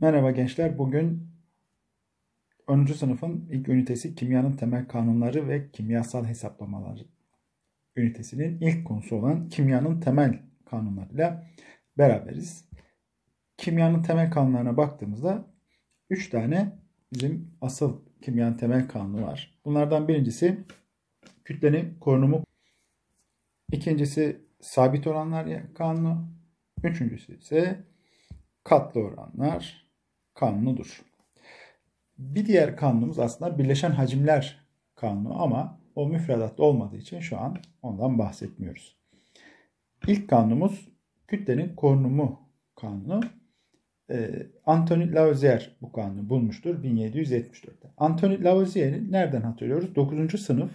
Merhaba gençler. Bugün 10. sınıfın ilk ünitesi kimyanın temel kanunları ve kimyasal hesaplamalar ünitesinin ilk konusu olan kimyanın temel kanunlarıyla beraberiz. Kimyanın temel kanunlarına baktığımızda 3 tane bizim asıl kimyanın temel kanunu var. Bunlardan birincisi kütlenin korunumu, ikincisi sabit oranlar kanunu, üçüncüsü ise katlı oranlar, kanunudur. Bir diğer kanunumuz aslında birleşen hacimler kanunu ama o müfredatta olmadığı için şu an ondan bahsetmiyoruz. İlk kanunumuz kütlenin korunumu kanunu. Ee, Anthony Lavoisier bu kanunu bulmuştur 1774'te. Anthony Lavoisier'i nereden hatırlıyoruz? 9. sınıf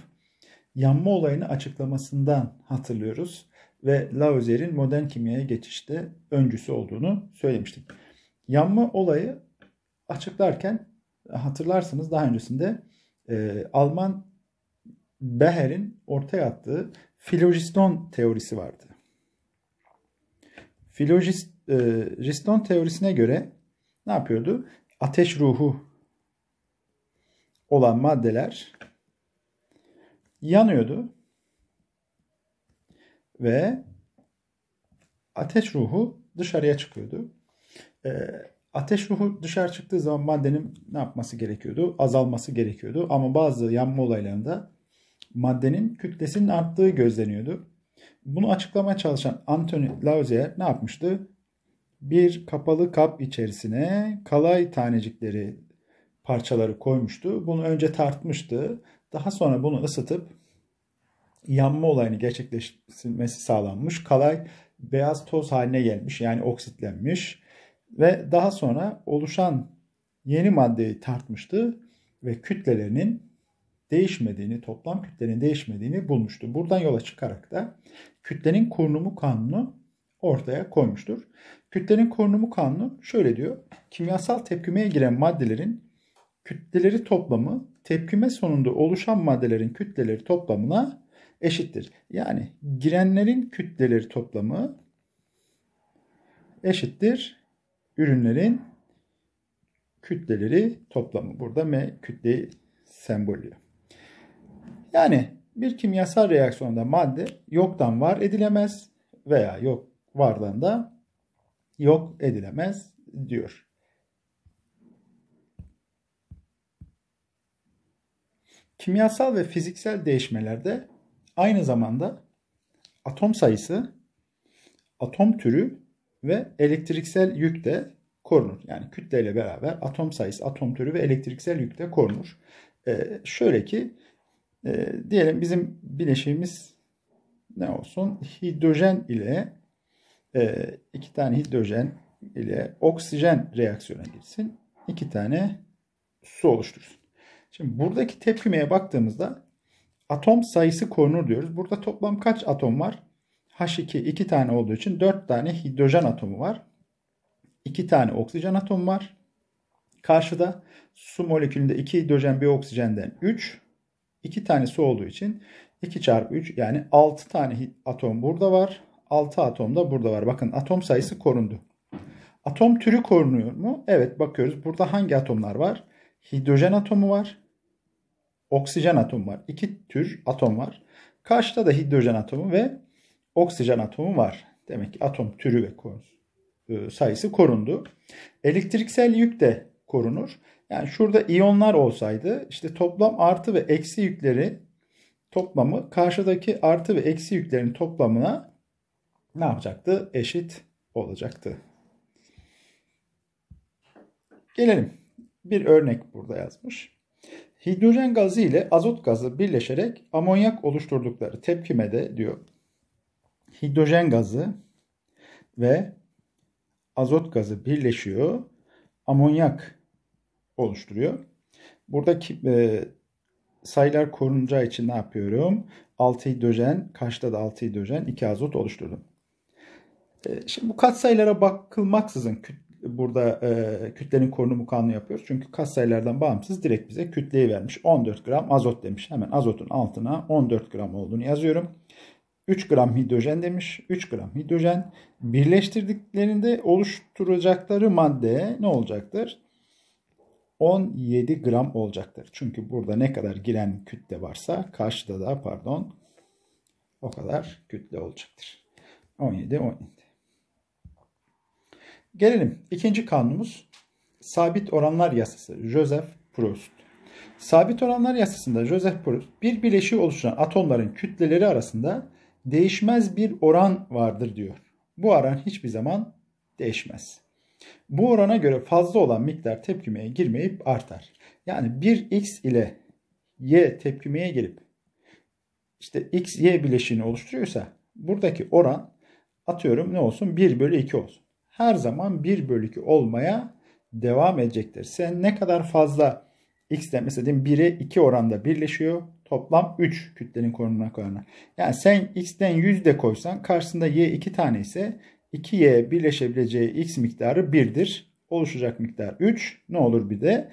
yanma olayını açıklamasından hatırlıyoruz ve Lavoisier'in modern kimyaya geçişte öncüsü olduğunu söylemiştik. Yanma olayı açıklarken hatırlarsınız daha öncesinde e, Alman Beher'in ortaya attığı filojiston teorisi vardı. Filojiston e, teorisine göre ne yapıyordu? Ateş ruhu olan maddeler yanıyordu ve ateş ruhu dışarıya çıkıyordu. E, Ateş ruhu dışarı çıktığı zaman maddenin ne yapması gerekiyordu? Azalması gerekiyordu. Ama bazı yanma olaylarında maddenin kütlesinin arttığı gözleniyordu. Bunu açıklamaya çalışan Anthony Lavoisier ne yapmıştı? Bir kapalı kap içerisine kalay tanecikleri parçaları koymuştu. Bunu önce tartmıştı. Daha sonra bunu ısıtıp yanma olayını gerçekleşmesi sağlanmış. Kalay beyaz toz haline gelmiş yani oksitlenmiş ve daha sonra oluşan yeni maddeyi tartmıştı ve kütlelerinin değişmediğini, toplam kütlenin değişmediğini bulmuştu. Buradan yola çıkarak da kütlenin korunumu kanunu ortaya koymuştur. Kütlenin korunumu kanunu şöyle diyor. Kimyasal tepkimeye giren maddelerin kütleleri toplamı tepkime sonunda oluşan maddelerin kütleleri toplamına eşittir. Yani girenlerin kütleleri toplamı eşittir ürünlerin kütleleri toplamı. Burada M kütleyi sembollüyor. Yani bir kimyasal reaksiyonda madde yoktan var edilemez veya yok vardan da yok edilemez diyor. Kimyasal ve fiziksel değişmelerde aynı zamanda atom sayısı, atom türü ve elektriksel yük de korunur. Yani kütleyle beraber atom sayısı, atom türü ve elektriksel yük de korunur. E, şöyle ki e, diyelim bizim bileşiğimiz ne olsun? Hidrojen ile e, iki tane hidrojen ile oksijen reaksiyona girsin. iki tane su oluştursun. Şimdi buradaki tepkimeye baktığımızda atom sayısı korunur diyoruz. Burada toplam kaç atom var? H2 tane olduğu için 4 tane hidrojen atomu var. 2 tane oksijen atomu var. Karşıda su molekülünde 2 hidrojen bir oksijenden 3. 2 tane su olduğu için 2 çarpı 3 yani 6 tane atom burada var. 6 atom da burada var. Bakın atom sayısı korundu. Atom türü korunuyor mu? Evet bakıyoruz. Burada hangi atomlar var? Hidrojen atomu var. Oksijen atomu var. İki tür atom var. Karşıda da hidrojen atomu ve oksijen atomu var. Demek ki atom türü ve e, sayısı korundu. Elektriksel yük de korunur. Yani şurada iyonlar olsaydı işte toplam artı ve eksi yükleri toplamı karşıdaki artı ve eksi yüklerin toplamına ne yapacaktı? Eşit olacaktı. Gelelim. Bir örnek burada yazmış. Hidrojen gazı ile azot gazı birleşerek amonyak oluşturdukları tepkimede diyor hidrojen gazı ve azot gazı birleşiyor. Amonyak oluşturuyor. Buradaki e, sayılar korunacağı için ne yapıyorum? 6 hidrojen, karşıda da 6 hidrojen, 2 azot oluşturdum. E, şimdi bu katsayılara bakılmaksızın küt, burada e, kütlenin korunumu kanunu yapıyoruz. Çünkü katsayılardan bağımsız direkt bize kütleyi vermiş. 14 gram azot demiş. Hemen azotun altına 14 gram olduğunu yazıyorum. 3 gram hidrojen demiş. 3 gram hidrojen birleştirdiklerinde oluşturacakları madde ne olacaktır? 17 gram olacaktır. Çünkü burada ne kadar giren kütle varsa karşıda da pardon o kadar kütle olacaktır. 17 17. Gelelim ikinci kanunumuz sabit oranlar yasası. Joseph Proust. Sabit oranlar yasasında Joseph Proust bir bileşiği oluşturan atomların kütleleri arasında değişmez bir oran vardır diyor. Bu oran hiçbir zaman değişmez. Bu orana göre fazla olan miktar tepkimeye girmeyip artar. Yani bir x ile y tepkimeye gelip işte x y bileşiğini oluşturuyorsa buradaki oran atıyorum ne olsun 1 bölü 2 olsun. Her zaman 1 bölü 2 olmaya devam edecektir. Sen ne kadar fazla x'den mesela 1'e 2 oranda birleşiyor Toplam 3 kütlenin koordinatlarına. Yani sen x'ten 100 de koysan karşısında y 2 tane ise 2y birleşebileceği x miktarı 1'dir. Oluşacak miktar 3. Ne olur bir de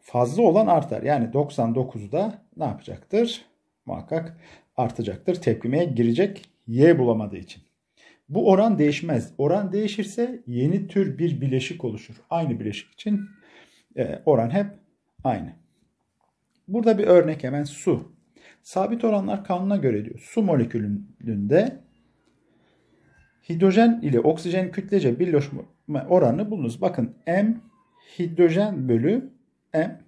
fazla olan artar. Yani 99'da ne yapacaktır? Muhakkak artacaktır. Tepkimeye girecek y bulamadığı için. Bu oran değişmez. Oran değişirse yeni tür bir bileşik oluşur. Aynı bileşik için e, oran hep aynı. Burada bir örnek hemen su sabit oranlar kanuna göre diyor. Su molekülünde hidrojen ile oksijen kütlece birleşme oranı bulunuz. Bakın M hidrojen bölü M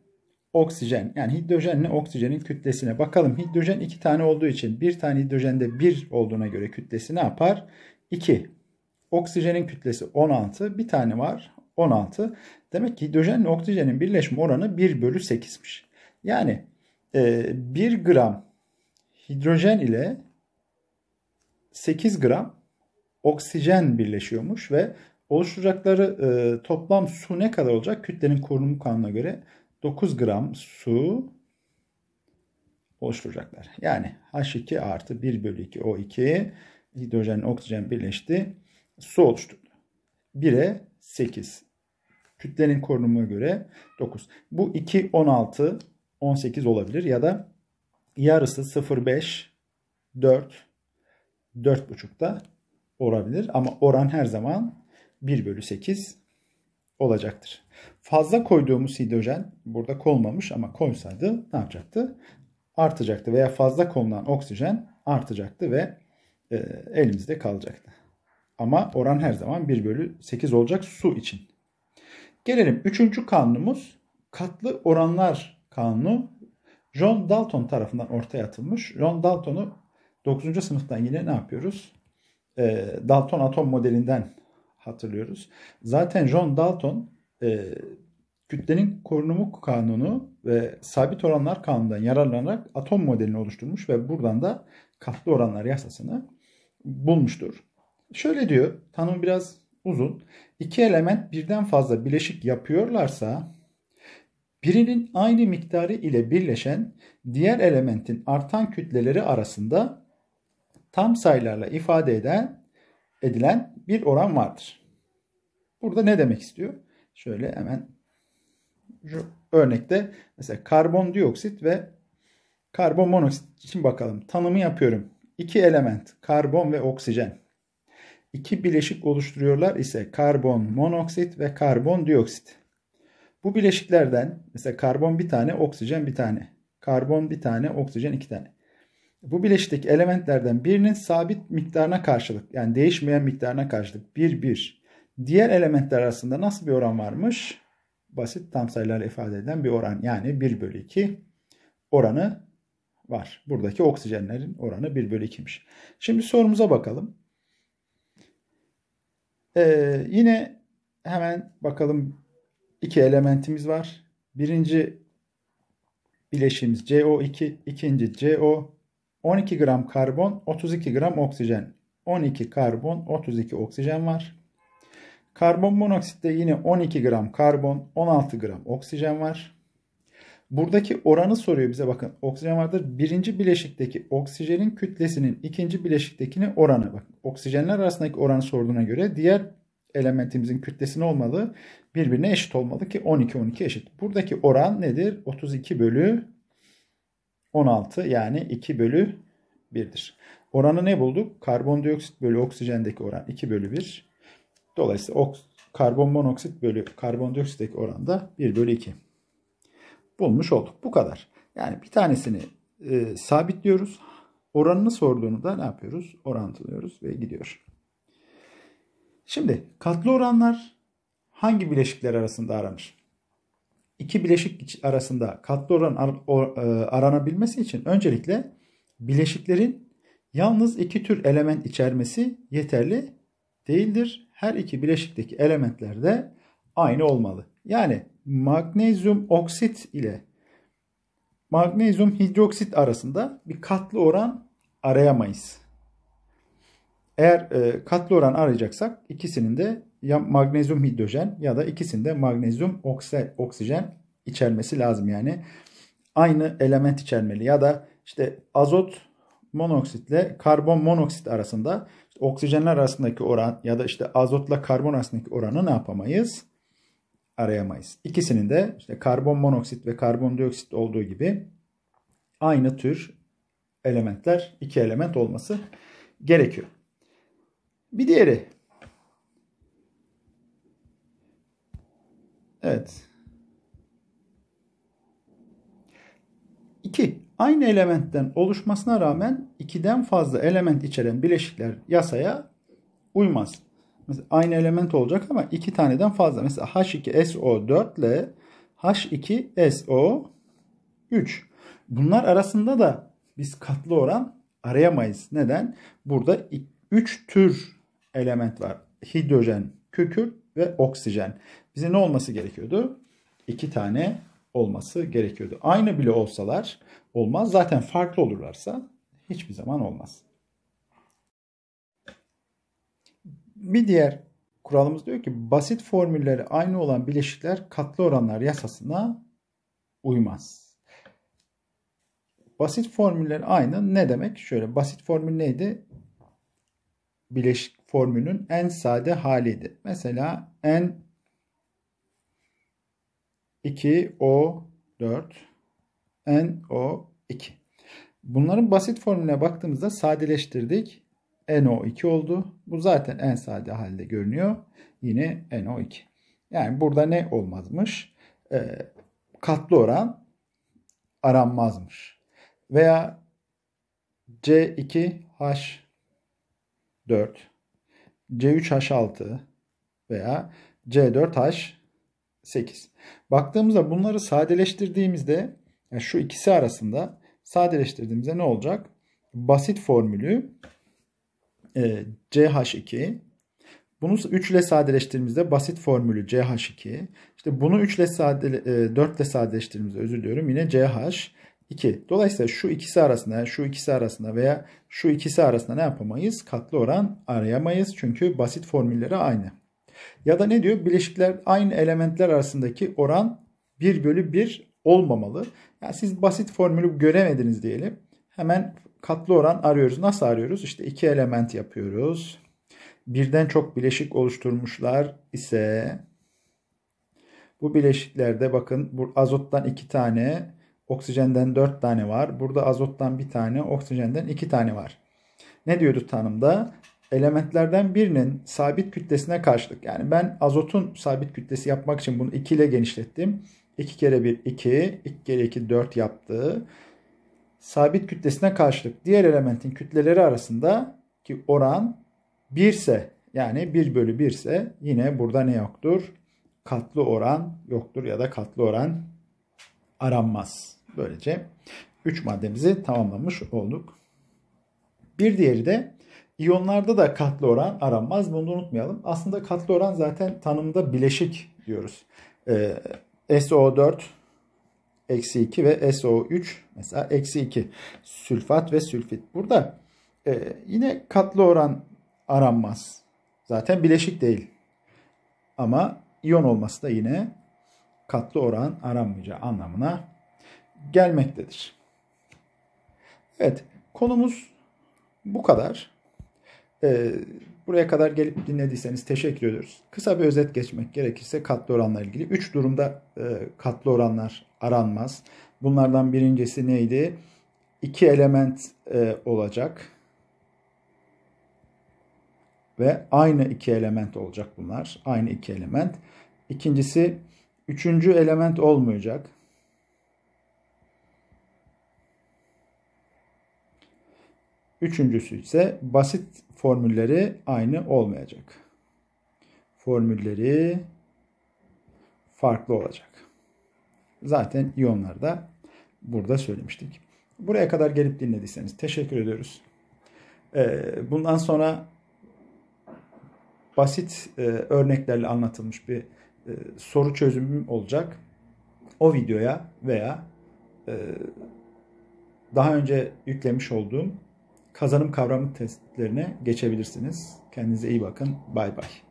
oksijen. Yani hidrojenle oksijenin kütlesine bakalım. Hidrojen iki tane olduğu için bir tane hidrojende bir olduğuna göre kütlesi ne yapar? 2. Oksijenin kütlesi 16. Bir tane var 16. Demek ki hidrojenle oksijenin birleşme oranı 1 bölü 8'miş. Yani e, 1 gram hidrojen ile 8 gram oksijen birleşiyormuş ve oluşturacakları e, toplam su ne kadar olacak? Kütlenin korunumu kanuna göre 9 gram su oluşturacaklar. Yani H2 artı 1 bölü 2 O2 hidrojen oksijen birleşti. Su oluştu. 1'e 8. Kütlenin korunumuna göre 9. Bu 2 16 18 olabilir ya da yarısı 0.5, 4, 4.5 da olabilir. Ama oran her zaman 1 bölü 8 olacaktır. Fazla koyduğumuz hidrojen burada konmamış ama koysaydı ne yapacaktı? Artacaktı veya fazla konulan oksijen artacaktı ve e, elimizde kalacaktı. Ama oran her zaman 1 bölü 8 olacak su için. Gelelim 3. kanunumuz katlı oranlar kanunu John Dalton tarafından ortaya atılmış. John Dalton'u 9. sınıftan yine ne yapıyoruz? E, Dalton atom modelinden hatırlıyoruz. Zaten John Dalton e, kütlenin korunumu kanunu ve sabit oranlar kanundan yararlanarak atom modelini oluşturmuş ve buradan da katlı oranlar yasasını bulmuştur. Şöyle diyor, tanım biraz uzun. İki element birden fazla bileşik yapıyorlarsa birinin aynı miktarı ile birleşen diğer elementin artan kütleleri arasında tam sayılarla ifade eden edilen bir oran vardır. Burada ne demek istiyor? Şöyle hemen şu örnekte mesela karbondioksit ve karbon monoksit için bakalım. Tanımı yapıyorum. İki element karbon ve oksijen. İki bileşik oluşturuyorlar ise karbon monoksit ve karbon dioksit. Bu bileşiklerden mesela karbon bir tane, oksijen bir tane. Karbon bir tane, oksijen iki tane. Bu bileşikteki elementlerden birinin sabit miktarına karşılık yani değişmeyen miktarına karşılık 1 1. Diğer elementler arasında nasıl bir oran varmış? Basit tam sayılarla ifade eden bir oran yani 1 bölü 2 oranı var. Buradaki oksijenlerin oranı 1 bölü 2'miş. Şimdi sorumuza bakalım. Ee, yine hemen bakalım iki elementimiz var. Birinci bileşimiz CO2, ikinci CO, 12 gram karbon, 32 gram oksijen. 12 karbon, 32 oksijen var. Karbon monoksitte yine 12 gram karbon, 16 gram oksijen var. Buradaki oranı soruyor bize bakın. Oksijen vardır. Birinci bileşikteki oksijenin kütlesinin ikinci bileşiktekine oranı. Bak, oksijenler arasındaki oranı sorduğuna göre diğer elementimizin kütlesi ne olmalı? Birbirine eşit olmalı ki 12 12 eşit. Buradaki oran nedir? 32 bölü 16 yani 2 bölü 1'dir. Oranı ne bulduk? Karbondioksit bölü oksijendeki oran 2 bölü 1. Dolayısıyla ok karbon monoksit bölü karbondioksitteki oran da 1 bölü 2. Bulmuş olduk. Bu kadar. Yani bir tanesini e, sabitliyoruz. Oranını sorduğunu da ne yapıyoruz? Orantılıyoruz ve gidiyor. Şimdi katlı oranlar hangi bileşikler arasında aranır? İki bileşik arasında katlı oran ar or e, aranabilmesi için öncelikle bileşiklerin yalnız iki tür element içermesi yeterli değildir. Her iki bileşikteki elementler de aynı olmalı. Yani magnezyum oksit ile magnezyum hidroksit arasında bir katlı oran arayamayız. Eğer e, katlı oran arayacaksak ikisinin de ya magnezyum hidrojen ya da ikisinin de magnezyum oksel, oksijen içermesi lazım yani. Aynı element içermeli ya da işte azot monoksitle karbon monoksit arasında işte oksijenler arasındaki oran ya da işte azotla karbon arasındaki oranı ne yapamayız? Arayamayız. İkisinin de işte karbon monoksit ve karbondioksit olduğu gibi aynı tür elementler, iki element olması gerekiyor. Bir diğeri. Evet. 2. Aynı elementten oluşmasına rağmen 2'den fazla element içeren bileşikler yasaya uymaz. Mesela aynı element olacak ama 2 taneden fazla. Mesela H2SO4 ile H2SO3. Bunlar arasında da biz katlı oran arayamayız. Neden? Burada 3 tür element var. Hidrojen, kükürt ve oksijen. Bize ne olması gerekiyordu? İki tane olması gerekiyordu. Aynı bile olsalar olmaz. Zaten farklı olurlarsa hiçbir zaman olmaz. Bir diğer kuralımız diyor ki basit formülleri aynı olan bileşikler katlı oranlar yasasına uymaz. Basit formüller aynı ne demek? Şöyle basit formül neydi? Bileşik formülün en sade haliydi. Mesela n 2O4 NO2 Bunların basit formülüne baktığımızda sadeleştirdik. NO2 oldu. Bu zaten en sade halde görünüyor. Yine NO2. Yani burada ne olmazmış? Ee, katlı oran aranmazmış. Veya C2H4 C3H6 veya C4H8. Baktığımızda bunları sadeleştirdiğimizde yani şu ikisi arasında sadeleştirdiğimizde ne olacak? Basit formülü e, CH2 bunu 3 ile sadeleştirdiğimizde basit formülü CH2. İşte bunu 3 ile sadele, 4 e, ile sadeleştirdiğimizde özür diliyorum yine CH. 2. Dolayısıyla şu ikisi arasında, şu ikisi arasında veya şu ikisi arasında ne yapamayız? Katlı oran arayamayız. Çünkü basit formülleri aynı. Ya da ne diyor? Bileşikler aynı elementler arasındaki oran 1 bölü 1 olmamalı. Yani siz basit formülü göremediniz diyelim. Hemen katlı oran arıyoruz. Nasıl arıyoruz? İşte iki element yapıyoruz. Birden çok bileşik oluşturmuşlar ise bu bileşiklerde bakın bu azottan iki tane Oksijenden 4 tane var. Burada azottan bir tane, oksijenden 2 tane var. Ne diyordu tanımda? Elementlerden birinin sabit kütlesine karşılık. Yani ben azotun sabit kütlesi yapmak için bunu 2 ile genişlettim. 2 kere 1 2, 2 kere 2 4 yaptı. Sabit kütlesine karşılık diğer elementin kütleleri arasında ki oran 1 ise yani 1 bölü 1 ise yine burada ne yoktur? Katlı oran yoktur ya da katlı oran aranmaz. Böylece 3 maddemizi tamamlamış olduk. Bir diğeri de iyonlarda da katlı oran aranmaz. Bunu unutmayalım. Aslında katlı oran zaten tanımda bileşik diyoruz. Ee, SO4 eksi 2 ve SO3 mesela eksi 2 sülfat ve sülfit. Burada e, yine katlı oran aranmaz. Zaten bileşik değil. Ama iyon olması da yine katlı oran aranmayacağı anlamına gelmektedir. Evet konumuz bu kadar. Ee, buraya kadar gelip dinlediyseniz teşekkür ediyoruz. Kısa bir özet geçmek gerekirse katlı oranla ilgili. Üç durumda e, katlı oranlar aranmaz. Bunlardan birincisi neydi? İki element e, olacak. Ve aynı iki element olacak bunlar. Aynı iki element. İkincisi üçüncü element olmayacak. Üçüncüsü ise basit formülleri aynı olmayacak. Formülleri farklı olacak. Zaten iyonlar da burada söylemiştik. Buraya kadar gelip dinlediyseniz teşekkür ediyoruz. Ee, bundan sonra basit e, örneklerle anlatılmış bir e, soru çözümüm olacak. O videoya veya e, daha önce yüklemiş olduğum kazanım kavramı testlerine geçebilirsiniz. Kendinize iyi bakın. Bay bay.